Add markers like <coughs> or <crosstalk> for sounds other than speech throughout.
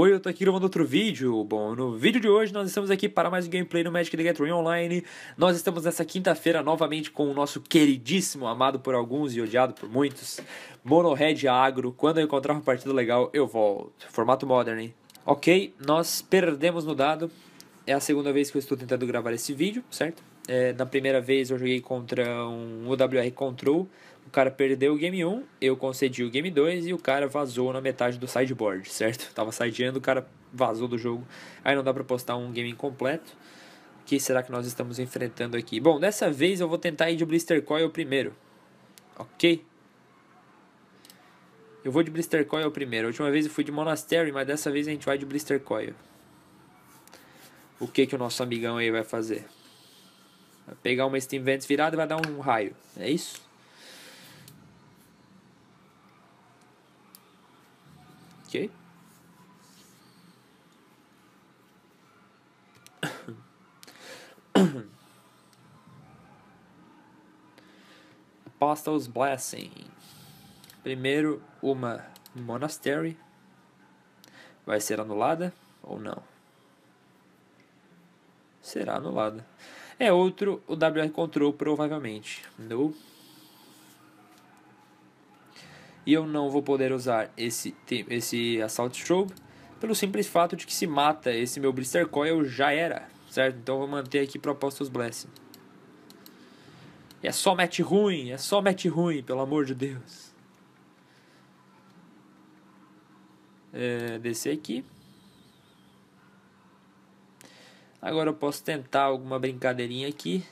Oi, eu tô aqui gravando outro vídeo. Bom, no vídeo de hoje nós estamos aqui para mais um gameplay no Magic the Gathering Online. Nós estamos nessa quinta-feira novamente com o nosso queridíssimo, amado por alguns e odiado por muitos, Red Agro. Quando eu encontrar uma partida legal, eu volto. Formato Modern, hein? Ok, nós perdemos no dado. É a segunda vez que eu estou tentando gravar esse vídeo, certo? É, na primeira vez eu joguei contra um OWR Control, o cara perdeu o game 1, eu concedi o game 2 e o cara vazou na metade do sideboard, certo? <laughs> Tava sideando, o cara vazou do jogo. Aí não dá para postar um game completo. O que será que nós estamos enfrentando aqui? Bom, dessa vez eu vou tentar ir de Blister Coil primeiro. Ok? Eu vou de Blister Coil primeiro. A última vez eu fui de Monastery, mas dessa vez a gente vai de Blister Coil. O que que o nosso amigão aí vai fazer? Vai pegar uma Steam Vents virada e vai dar um raio. É isso? Ok? Apostles Blessing. Primeiro, uma Monastery. Vai ser anulada ou não? Será anulada. É outro, o WR Control, provavelmente. No e eu não vou poder usar esse, esse Assault Strobe pelo simples fato de que se mata esse meu Blister Coil já era, certo? Então eu vou manter aqui Propostos Blessing. E é só match ruim, é só match ruim, pelo amor de Deus. É, descer aqui. Agora eu posso tentar alguma brincadeirinha aqui.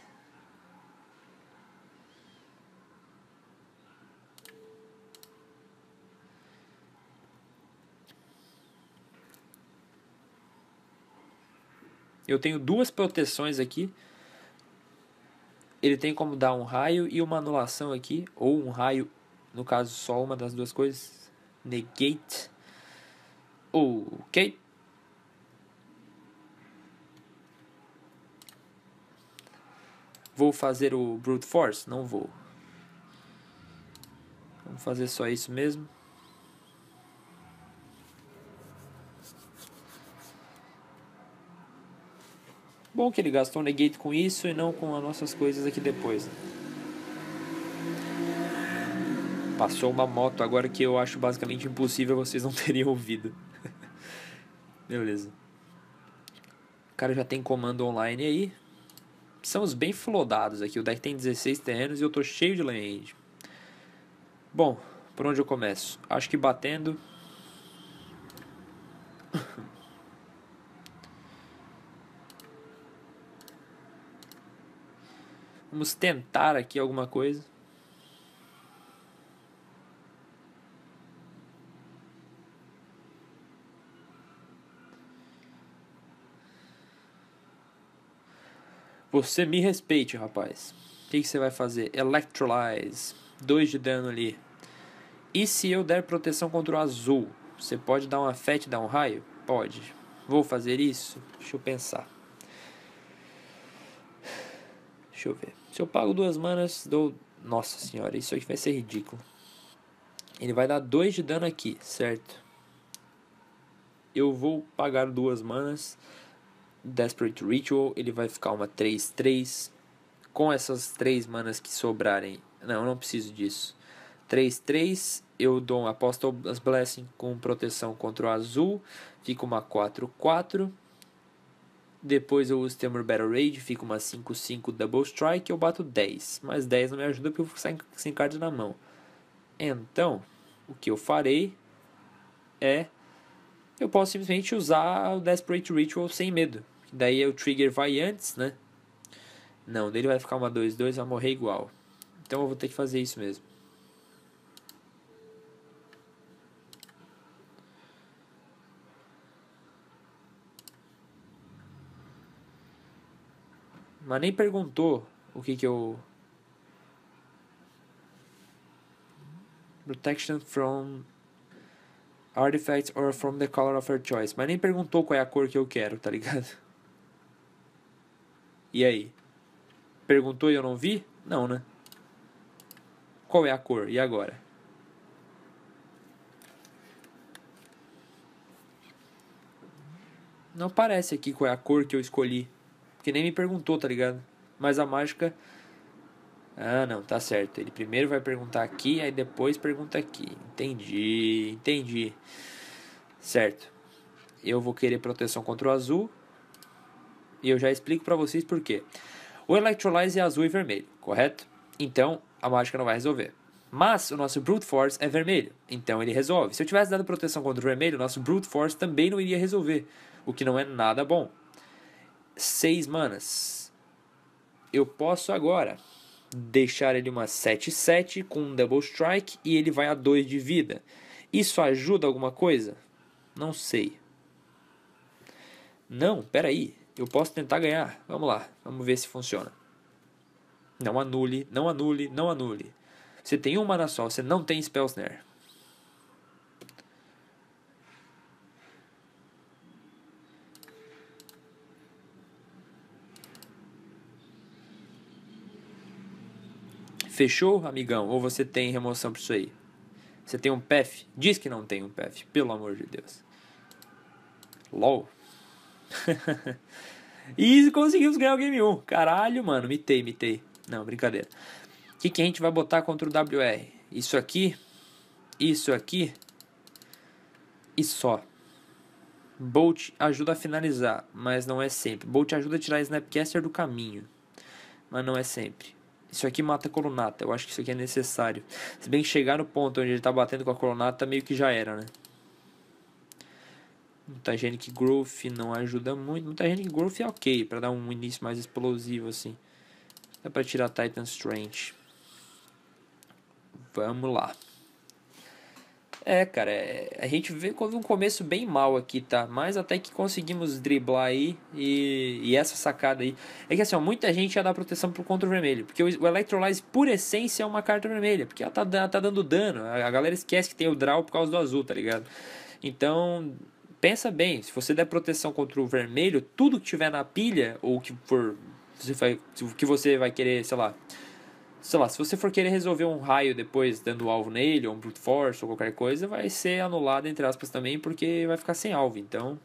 Eu tenho duas proteções aqui. Ele tem como dar um raio e uma anulação aqui, ou um raio, no caso só uma das duas coisas, negate. Ok. Vou fazer o brute force? Não vou. Vamos fazer só isso mesmo. Bom que ele gastou negate com isso e não com as nossas coisas aqui depois. Passou uma moto agora que eu acho basicamente impossível vocês não <laughs> teriam ouvido. Beleza. O cara já tem comando online aí. Somos bem flodados aqui. O deck tem 16 terrenos e eu tô cheio de land. Bom, por onde eu começo? Acho que batendo Vamos tentar aqui alguma coisa. Você me respeite, rapaz. O que, que, você vai fazer? Electrolyze. 2 de dano ali. E se eu der proteção contra o azul? Você pode dar uma fete e dar um raio? Pode. Vou fazer isso? Deixa eu pensar. Deixa eu ver. Se eu pago duas manas, dou. Nossa senhora, isso aqui vai ser ridículo. Ele vai dar dois de dano aqui, certo? Eu vou pagar duas manas. Desperate Ritual, ele vai ficar uma 3-3. Com essas três manas que sobrarem. Não, eu não preciso disso. 3-3, eu dou um Apostle's Blessing com proteção contra o azul. Fica uma 4-4. Depois eu uso Temur Battle Rage, fica uma 5-5 Double Strike, eu bato 10. Mas 10 não me ajuda porque eu vou sair sem card na mão. Então, o que eu farei é... Eu posso simplesmente usar o Desperate Ritual sem medo. Daí o trigger vai antes, né? Não, dele vai ficar uma 2-2, vai morrer igual. Então eu vou ter que fazer isso mesmo. mas nem perguntou o que que eu protection from artifacts or from the color of your choice, mas nem perguntou qual é a cor que eu quero, tá ligado? E aí? Perguntou e eu não vi? Não, né? Qual é a cor? E agora? Não parece aqui qual é a cor que eu escolhi que nem me perguntou, tá ligado? Mas a mágica. Ah, não, tá certo. Ele primeiro vai perguntar aqui, aí depois pergunta aqui. Entendi, entendi. Certo. Eu vou querer proteção contra o azul. E eu já explico para vocês por quê. O Electrolyze é azul e vermelho, correto? Então, a mágica não vai resolver. Mas o nosso Brute Force é vermelho, então ele resolve. Se eu tivesse dado proteção contra o vermelho, o nosso Brute Force também não iria resolver, o que não é nada bom seis manas. Eu posso agora deixar ele uma 7-7 com um double strike e ele vai a 2 de vida. Isso ajuda alguma coisa? Não sei. Não, peraí. Eu posso tentar ganhar. Vamos lá, vamos ver se funciona. Não anule, não anule, não anule. Você tem uma na só, você não tem Spell Snare. Fechou, amigão? Ou você tem remoção para isso aí? Você tem um PEF? Diz que não tem um PEF, pelo amor de Deus. LOL. <laughs> e conseguimos ganhar o game 1. Caralho, mano, mitei, mitei. Não, brincadeira. O que, que a gente vai botar contra o WR? Isso aqui, isso aqui e só. Bolt ajuda a finalizar, mas não é sempre. Bolt ajuda a tirar a Snapcaster do caminho, mas não é sempre. Isso aqui mata a colunata, eu acho que isso aqui é necessário. Se bem que chegar no ponto onde ele tá batendo com a colunata, meio que já era, né? Mutagenic Growth não ajuda muito. Mutagenic Growth é ok, para dar um início mais explosivo, assim. Dá pra tirar Titan Strange. Vamos lá. É, cara, é, a gente vê houve um começo bem mal aqui, tá? Mas até que conseguimos driblar aí e, e essa sacada aí. É que assim, ó, muita gente ia dar proteção pro contra vermelho, porque o, Electrolyze, por essência, é uma carta vermelha, porque ela tá, ela tá dando dano. A, galera esquece que tem o draw por causa do azul, tá ligado? Então, pensa bem, se você der proteção contra o vermelho, tudo que tiver na pilha, ou que for. que você vai querer, sei lá sei lá, se você for querer resolver um raio depois dando alvo nele, ou um brute force, ou qualquer coisa, vai ser anulado, entre aspas, também, porque vai ficar sem alvo. Então,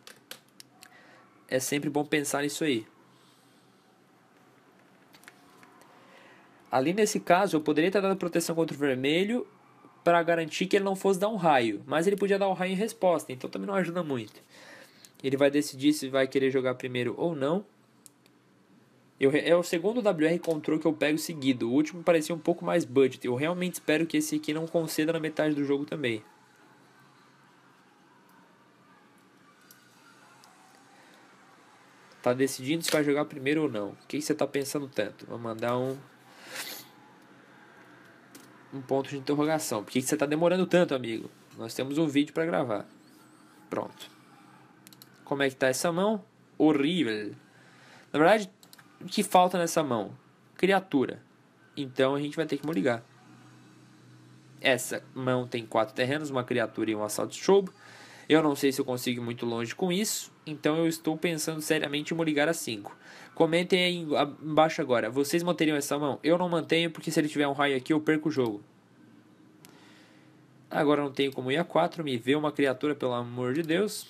é sempre bom pensar nisso aí. Ali nesse caso, eu poderia ter dado proteção contra o vermelho para garantir que ele não fosse dar um raio, mas ele podia dar um raio em resposta, então também não ajuda muito. Ele vai decidir se vai querer jogar primeiro ou não. Eu, é o segundo WR Control que eu pego seguido. O último parecia um pouco mais budget. Eu realmente espero que esse aqui não conceda na metade do jogo também. Tá decidindo se vai jogar primeiro ou não. O que você tá pensando tanto? Vou mandar um um ponto de interrogação. Por que, você está demorando tanto, amigo? Nós temos um vídeo para gravar. Pronto. Como é que tá essa mão? Horrível. Na verdade, que falta nessa mão? Criatura. Então a gente vai ter que moligar. Essa mão tem quatro terrenos, uma criatura e um assalto show. Eu não sei se eu consigo ir muito longe com isso, então eu estou pensando seriamente em moligar a 5. Comentem aí embaixo agora. Vocês manteriam essa mão? Eu não mantenho, porque se ele tiver um raio aqui, eu perco o jogo. Agora não tenho como ir a 4. Me vê uma criatura, pelo amor de Deus.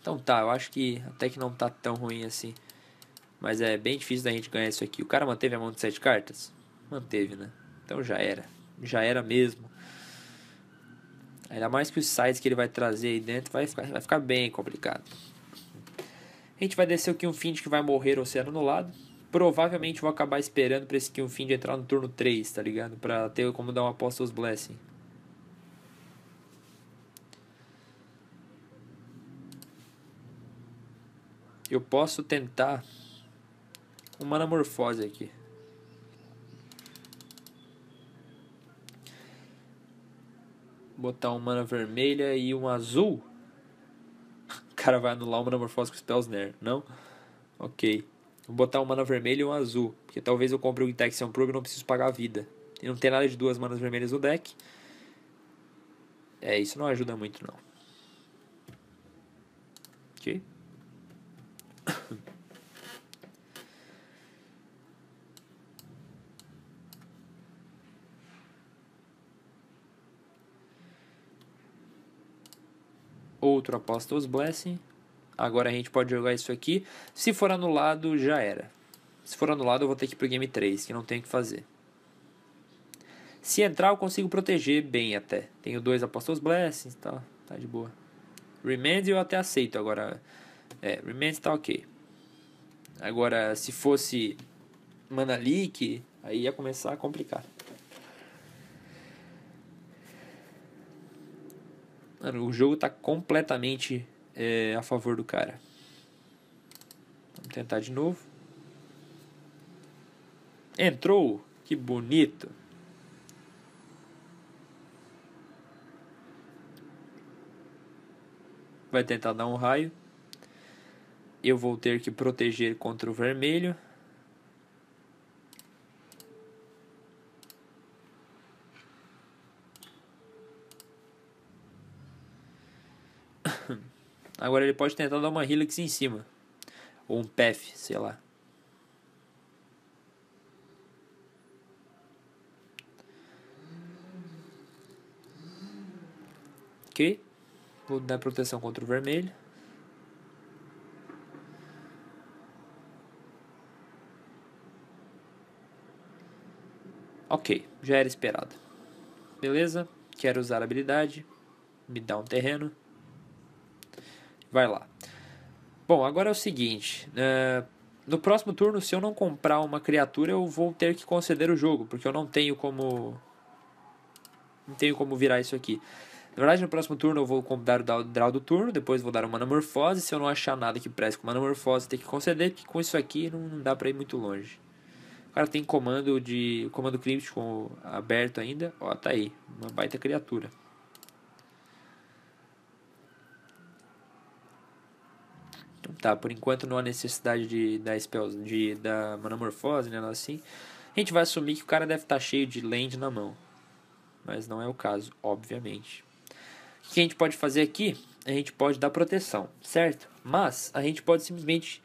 Então tá, eu acho que até que não tá tão ruim assim. Mas é bem difícil da gente ganhar isso aqui. O cara manteve a mão de sete cartas? Manteve, né? Então já era. Já era mesmo. Ainda mais que os sites que ele vai trazer aí dentro vai ficar, vai ficar bem complicado. A gente vai descer o Find que vai morrer ou ser anulado. Provavelmente vou acabar esperando para esse Find entrar no turno 3, tá ligado? Pra ter como dar uma aposta aos Blessing. Eu posso tentar uma anamorfose aqui. Botar uma mana vermelha e um azul. O <laughs> cara vai anular uma anamorfose com Spellsnare, não? Ok. Vou botar uma mana vermelha e um azul. Porque talvez eu compre o Intexion Probe e não preciso pagar a vida. E não tem nada de duas manas vermelhas no deck. É, isso não ajuda muito não. Ok? outro Apostles Blessing. Agora a gente pode jogar isso aqui. Se for anulado, já era. Se for anulado, eu vou ter que ir pro game 3, que não tem o que fazer. Se entrar, eu consigo proteger bem até. Tenho dois Apostles Blessings, tá, tá de boa. Remand eu até aceito agora. É, Remand tá ok. Agora, se fosse Mana Leak aí ia começar a complicar. Mano, o jogo tá completamente é, a favor do cara. Vamos tentar de novo. Entrou! Que bonito! Vai tentar dar um raio. Eu vou ter que proteger contra o vermelho. Agora ele pode tentar dar uma Helix em cima. Ou um Path, sei lá. Ok. Vou dar proteção contra o vermelho. Ok, já era esperado. Beleza? Quero usar a habilidade. Me dá um terreno vai lá. Bom, agora é o seguinte. Uh, no próximo turno, se eu não comprar uma criatura, eu vou ter que conceder o jogo, porque eu não tenho como. Não tenho como virar isso aqui. Na verdade, no próximo turno eu vou dar o draw do turno, depois vou dar uma anamorfose. Se eu não achar nada que preste com uma anamorfose, tem que conceder, porque com isso aqui não dá pra ir muito longe. O cara tem comando de comando críptico aberto ainda. Ó, tá aí, uma baita criatura. Tá, por enquanto não há necessidade de, da, spells, de, da manamorfose, né, assim. A gente vai assumir que o cara deve estar tá cheio de land na mão. Mas não é o caso, obviamente. O que a gente pode fazer aqui? A gente pode dar proteção, certo? Mas a gente pode simplesmente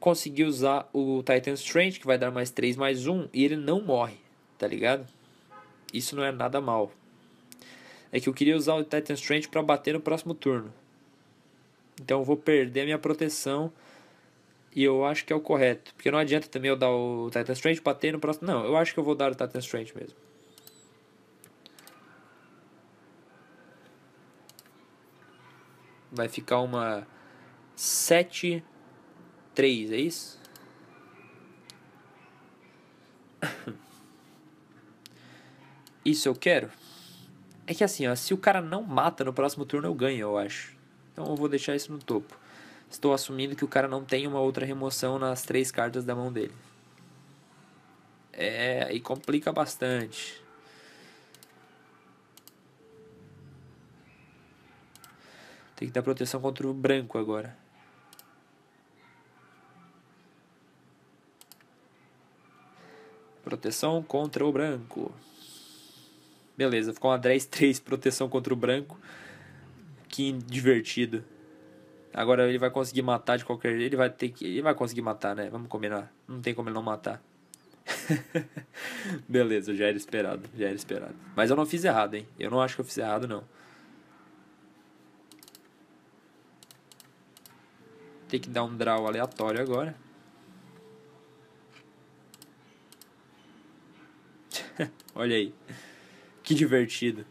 conseguir usar o Titan Strange, que vai dar mais 3, mais 1, e ele não morre, tá ligado? Isso não é nada mal. É que eu queria usar o Titan Strange para bater no próximo turno. Então eu vou perder a minha proteção. E eu acho que é o correto. Porque não adianta também eu dar o Titan Strange, bater no próximo. Não, eu acho que eu vou dar o Titan Strange mesmo. Vai ficar uma 7, 3, é isso? <coughs> Isso eu quero. É que assim, ó, se o cara não mata no próximo turno, eu ganho, eu acho. Então eu vou deixar isso no topo. Estou assumindo que o cara não tem uma outra remoção nas três cartas da mão dele. É, e complica bastante. Tem que dar proteção contra o branco agora. Proteção contra o branco. Beleza, ficou uma 10-3 proteção contra o branco pouquinho divertido. Agora ele vai conseguir matar de qualquer jeito. Ele vai ter que. Ele vai conseguir matar, né? Vamos combinar. Não tem como ele não matar. <laughs> Beleza, já era esperado. Já era esperado. Mas eu não fiz errado, hein? Eu não acho que eu fiz errado, não. Tem que dar um draw aleatório agora. <laughs> Olha aí. Que divertido.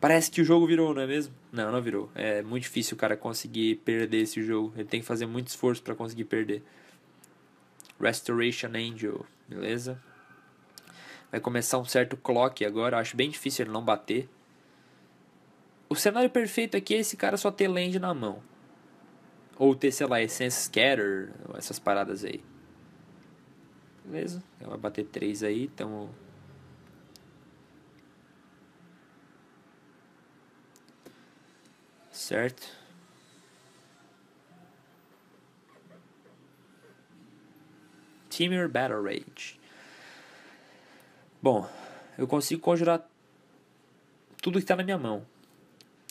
Parece que o jogo virou, não é mesmo? Não, não virou. É muito difícil o cara conseguir perder esse jogo. Ele tem que fazer muito esforço para conseguir perder. Restoration Angel, beleza? Vai começar um certo clock agora. Acho bem difícil ele não bater. O cenário perfeito aqui é esse cara só ter land na mão. Ou ter, sei lá, Essence Scatter, essas paradas aí. Beleza? Então vai bater 3 aí, então certo? Timur Battle Rage. Bom, eu consigo conjurar tudo que está na minha mão.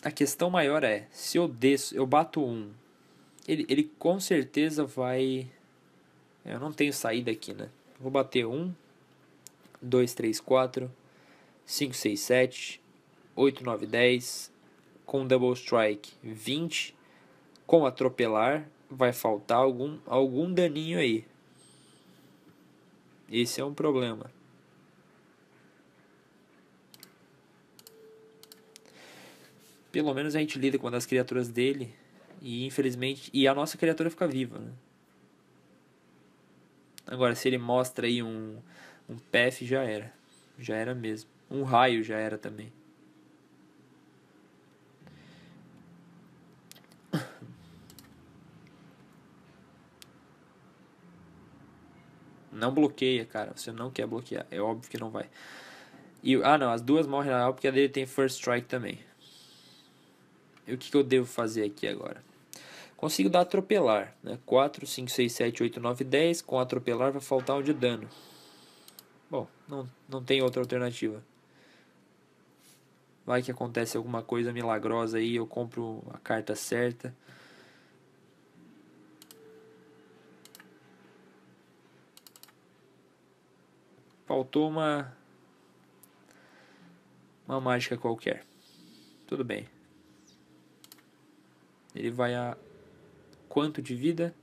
A questão maior é, se eu desço, eu bato um, ele, ele com certeza vai... Eu não tenho saída aqui, né? Vou bater um, dois, três, quatro, cinco, seis, sete, oito, nove, dez com double strike 20, com atropelar, vai faltar algum, algum daninho aí. Esse é um problema. Pelo menos a gente lida com uma das criaturas dele. E infelizmente. E a nossa criatura fica viva. Né? Agora, se ele mostra aí um, um PF, já era. Já era mesmo. Um raio já era também. Não bloqueia, cara. Você não quer bloquear. É óbvio que não vai. E, ah, não. As duas morrem na real porque a dele tem first strike também. E o que, que eu devo fazer aqui agora? Consigo dar atropelar. Né? 4, 5, 6, 7, 8, 9, 10. Com atropelar vai faltar um de dano. Bom, não, não tem outra alternativa. Vai que acontece alguma coisa milagrosa aí, eu compro a carta certa. faltou uma uma mágica qualquer. Tudo bem. Ele vai a quanto de vida?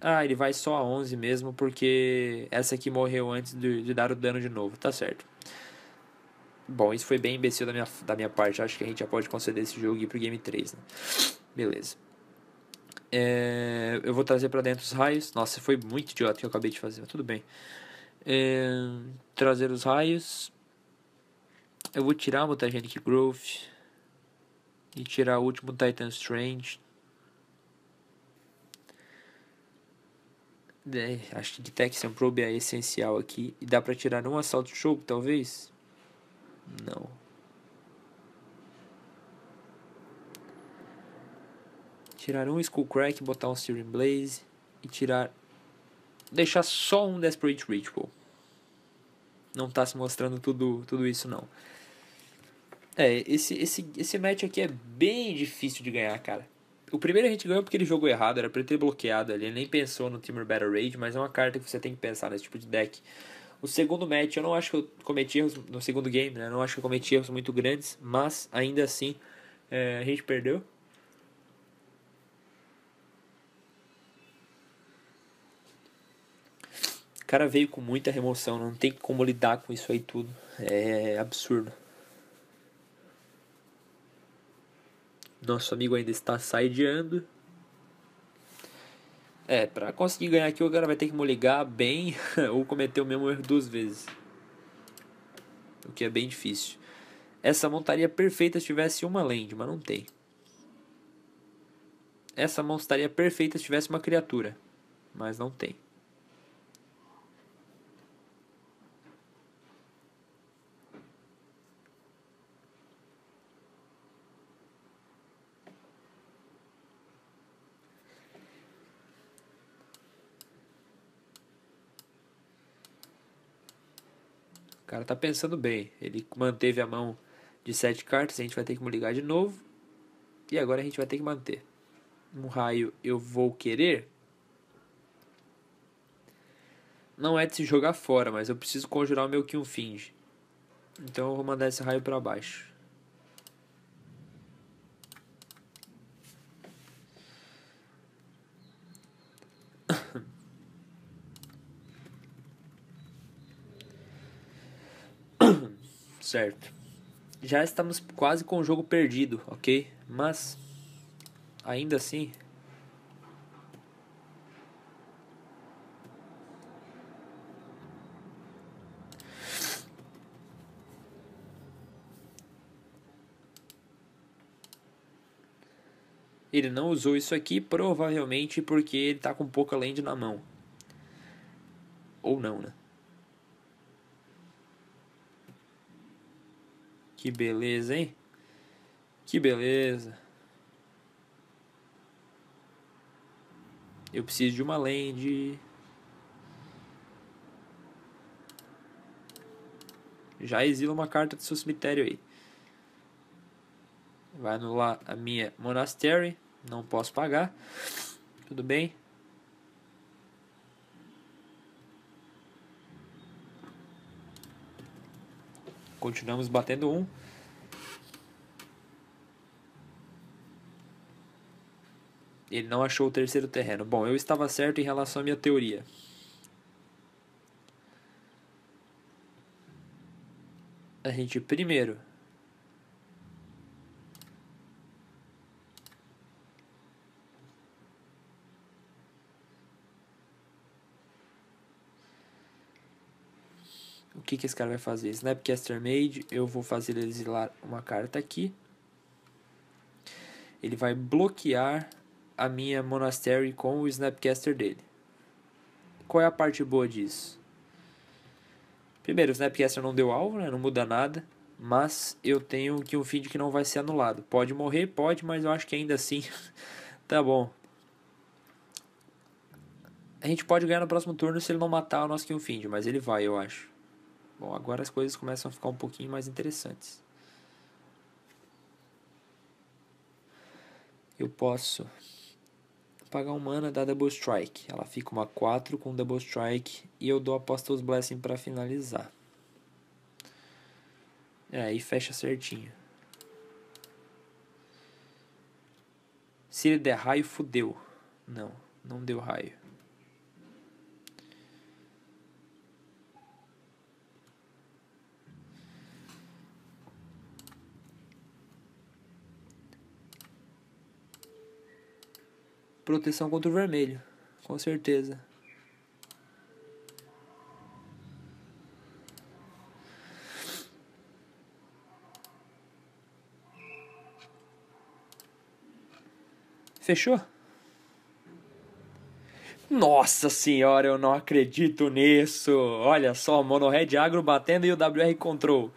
Ah, ele vai só a 11 mesmo, porque essa aqui morreu antes de, de dar o dano de novo. Tá certo. Bom, isso foi bem imbecil da minha, da minha parte. Acho que a gente já pode conceder esse jogo e ir pro game 3, né? Beleza. É, eu vou trazer para dentro os raios. Nossa, foi muito idiota que eu acabei de fazer, mas tudo bem. É, trazer os raios. Eu vou tirar o Mutagenic Growth. E tirar o último Titan Strange. É, acho que Detection Probe é essencial aqui. E dá pra tirar um Assault Choke, talvez? Não. tirar um Skullcrack, botar um Searing Blaze e tirar deixar só um Desperate Ritual. Não tá se mostrando tudo, tudo isso não. É, esse, esse, esse match aqui é bem difícil de ganhar, cara. O primeiro a gente ganhou porque ele jogou errado, era pra ele ter bloqueado ali, ele nem pensou no timber Battle Rage, mas é uma carta que você tem que pensar nesse tipo de deck. O segundo match, eu não acho que eu cometi erros no segundo game, né? Eu não acho que eu cometi erros muito grandes, mas ainda assim é, a gente perdeu. cara veio com muita remoção, não tem como lidar com isso aí tudo. É absurdo. Nosso amigo ainda está sideando. É, pra conseguir ganhar aqui, o cara vai ter que ligar bem <laughs> ou cometer o mesmo erro duas vezes. O que é bem difícil. Essa montaria perfeita se tivesse uma land, mas não tem. Essa montaria perfeita se tivesse uma criatura, mas não tem. cara tá pensando bem. Ele manteve a mão de sete cartas, a gente vai ter que ligar de novo. E agora a gente vai ter que manter. Um raio eu vou querer. Não é de se jogar fora, mas eu preciso conjurar o meu que finge Então eu vou mandar esse raio para baixo. certo. Já estamos quase com o jogo perdido, ok? Mas, ainda assim, Ele não usou isso aqui provavelmente porque ele está com pouca land na mão. Ou não, né? Que beleza, hein? Que beleza. Eu preciso de uma land. Já exila uma carta do seu cemitério aí. Vai anular a minha monastery. Não posso pagar. Tudo bem. Continuamos batendo um. Ele não achou o terceiro terreno. Bom, eu estava certo em relação à minha teoria. A gente primeiro O que, que esse cara vai fazer? Snapcaster Made, eu vou fazer ele exilar uma carta aqui. Ele vai bloquear a minha Monastery com o Snapcaster dele. Qual é a parte boa disso? Primeiro, o Snapcaster não deu alvo, né? não muda nada. Mas eu tenho que um feed que não vai ser anulado. Pode morrer, pode, mas eu acho que ainda assim <laughs> tá bom. A gente pode ganhar no próximo turno se ele não matar o nosso Find, mas ele vai, eu acho. Bom, agora as coisas começam a ficar um pouquinho mais interessantes. Eu posso pagar um mana da Double Strike. Ela fica uma 4 com Double Strike e eu dou Apostles Blessing para finalizar. É, aí fecha certinho. Se ele der raio, fudeu. Não, não deu raio. proteção contra o vermelho, com certeza. Fechou? Nossa senhora, eu não acredito nisso. Olha só, Mono Red Agro batendo e o WR Control.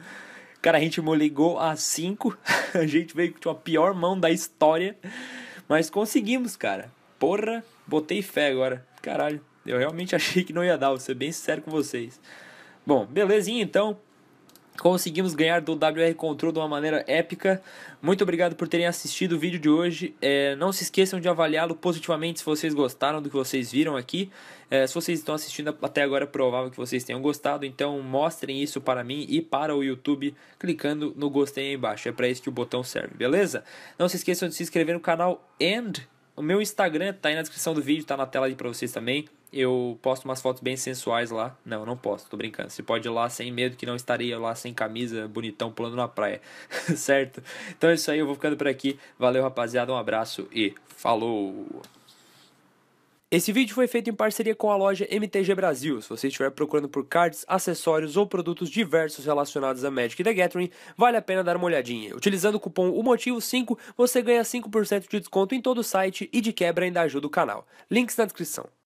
Cara, a gente ligou a 5. <laughs> A gente veio com a pior mão da história. Mas conseguimos, cara. Porra, botei fé agora. Caralho, eu realmente <laughs> achei que não ia dar, vou ser bem sincero com vocês. Bom, belezinha então. Conseguimos ganhar do WR Control de uma maneira épica. Muito obrigado por terem assistido o vídeo de hoje. É, não se esqueçam de avaliá-lo positivamente se vocês gostaram do que vocês viram aqui. É, se vocês estão assistindo até agora, é provável que vocês tenham gostado. Então mostrem isso para mim e para o YouTube clicando no gostei aí embaixo. É para isso que o botão serve, beleza? Não se esqueçam de se inscrever no canal and o meu Instagram tá aí na descrição do vídeo, tá na tela aí pra vocês também. Eu posto umas fotos bem sensuais lá. Não, não posto, tô brincando. Você pode ir lá sem medo que não estaria lá sem camisa, bonitão, pulando na praia. <laughs> certo? Então é isso aí, eu vou ficando por aqui. Valeu, rapaziada, um abraço e falou! Esse vídeo foi feito em parceria com a loja MTG Brasil. Se você estiver procurando por cards, acessórios ou produtos diversos relacionados a Magic the Gathering, vale a pena dar uma olhadinha. Utilizando o cupom UMOTIVO5, você ganha 5% de desconto em todo o site e de quebra ainda ajuda o canal. Links na descrição.